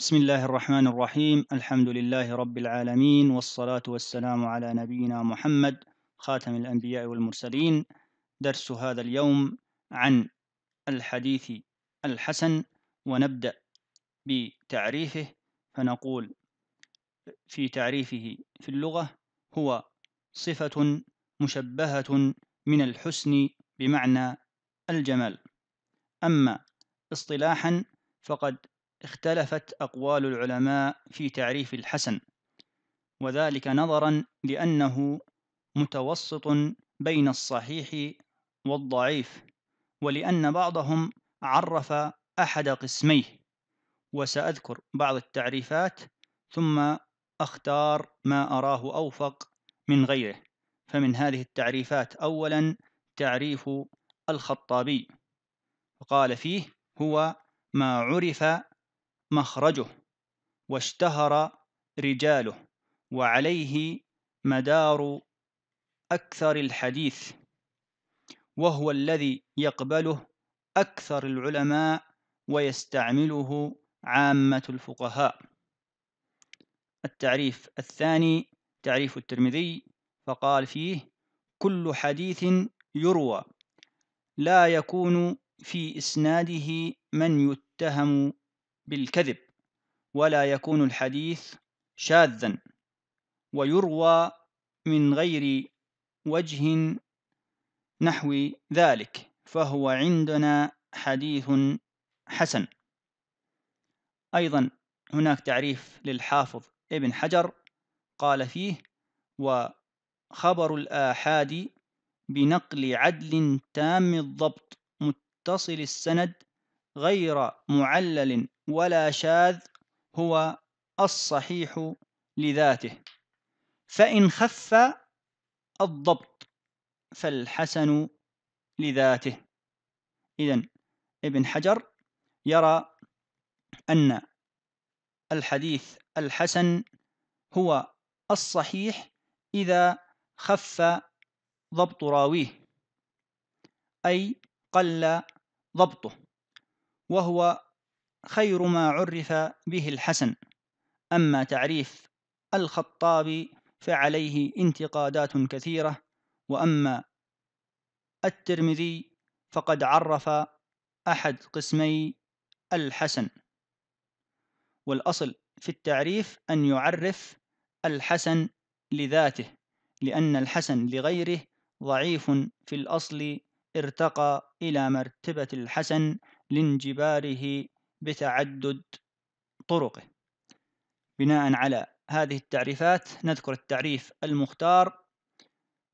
بسم الله الرحمن الرحيم الحمد لله رب العالمين والصلاة والسلام على نبينا محمد خاتم الأنبياء والمرسلين درس هذا اليوم عن الحديث الحسن ونبدأ بتعريفه فنقول في تعريفه في اللغة هو صفة مشبهة من الحسن بمعنى الجمال أما اصطلاحا فقد اختلفت أقوال العلماء في تعريف الحسن وذلك نظرا لأنه متوسط بين الصحيح والضعيف ولأن بعضهم عرف أحد قسميه وسأذكر بعض التعريفات ثم أختار ما أراه أوفق من غيره فمن هذه التعريفات أولا تعريف الخطابي وقال فيه هو ما عرف مخرجه واشتهر رجاله وعليه مدار اكثر الحديث وهو الذي يقبله اكثر العلماء ويستعمله عامه الفقهاء التعريف الثاني تعريف الترمذي فقال فيه كل حديث يروى لا يكون في اسناده من يتهم بالكذب ولا يكون الحديث شاذا ويروى من غير وجه نحو ذلك فهو عندنا حديث حسن أيضا هناك تعريف للحافظ ابن حجر قال فيه وخبر الآحاد بنقل عدل تام الضبط متصل السند غير معلل ولا شاذ هو الصحيح لذاته فإن خف الضبط فالحسن لذاته إذا ابن حجر يرى أن الحديث الحسن هو الصحيح إذا خف ضبط راويه أي قل ضبطه وهو خير ما عرف به الحسن أما تعريف الخطابي فعليه انتقادات كثيرة وأما الترمذي فقد عرف أحد قسمي الحسن والأصل في التعريف أن يعرف الحسن لذاته لأن الحسن لغيره ضعيف في الأصل ارتقى إلى مرتبة الحسن لانجباره بتعدد طرقه بناء على هذه التعريفات نذكر التعريف المختار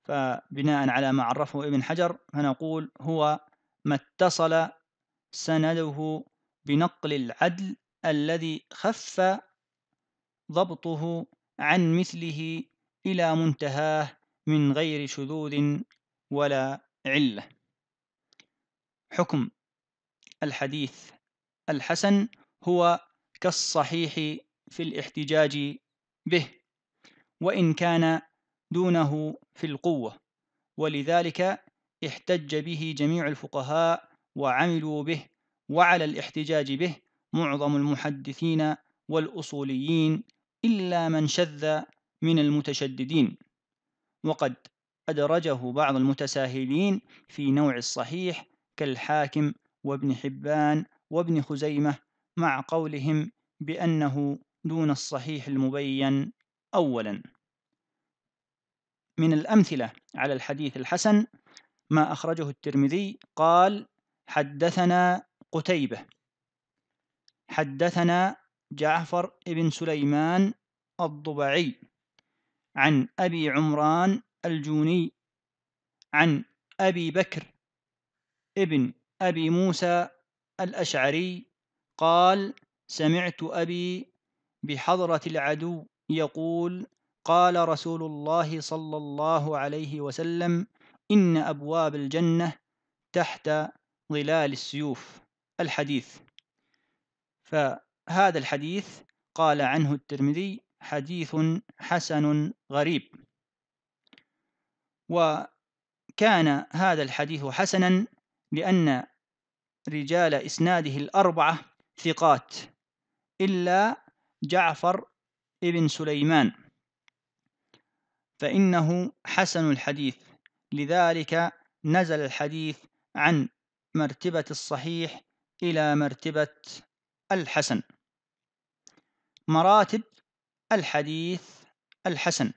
فبناء على ما عرفه ابن حجر فنقول هو ما اتصل سنده بنقل العدل الذي خف ضبطه عن مثله إلى منتهاه من غير شذوذ ولا علة حكم الحديث الحسن هو كالصحيح في الاحتجاج به وإن كان دونه في القوة ولذلك احتج به جميع الفقهاء وعملوا به وعلى الاحتجاج به معظم المحدثين والأصوليين إلا من شذ من المتشددين وقد أدرجه بعض المتساهلين في نوع الصحيح كالحاكم وابن حبان وابن خزيمة مع قولهم بأنه دون الصحيح المبين أولا من الأمثلة على الحديث الحسن ما أخرجه الترمذي قال حدثنا قتيبة حدثنا جعفر بن سليمان الضبعي عن أبي عمران الجوني عن أبي بكر ابن أبي موسى الأشعري قال سمعت أبي بحضرة العدو يقول قال رسول الله صلى الله عليه وسلم إن أبواب الجنة تحت ظلال السيوف الحديث فهذا الحديث قال عنه الترمذي حديث حسن غريب وكان هذا الحديث حسنا لأن رجال إسناده الأربعة ثقات إلا جعفر ابن سليمان فإنه حسن الحديث لذلك نزل الحديث عن مرتبة الصحيح إلى مرتبة الحسن مراتب الحديث الحسن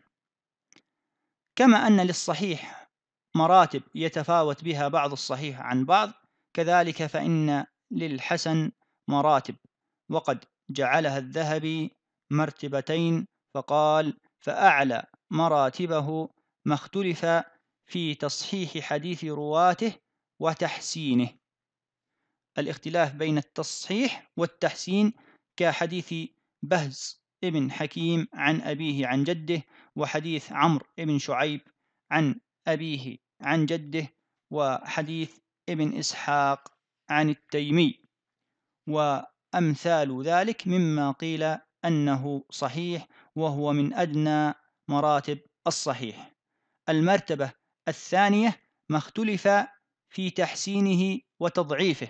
كما أن للصحيح مراتب يتفاوت بها بعض الصحيح عن بعض كذلك فإن للحسن مراتب وقد جعلها الذهبي مرتبتين فقال فأعلى مراتبه ما اختلف في تصحيح حديث رواته وتحسينه الاختلاف بين التصحيح والتحسين كحديث بهز ابن حكيم عن أبيه عن جده وحديث عمرو بن شعيب عن أبيه عن جده وحديث ابن إسحاق عن التيمي وأمثال ذلك مما قيل أنه صحيح وهو من أدنى مراتب الصحيح المرتبة الثانية ما اختلف في تحسينه وتضعيفه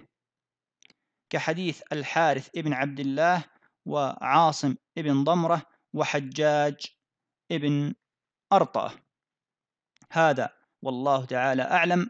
كحديث الحارث ابن عبد الله وعاصم ابن ضمرة وحجاج ابن أرطأة هذا والله تعالى أعلم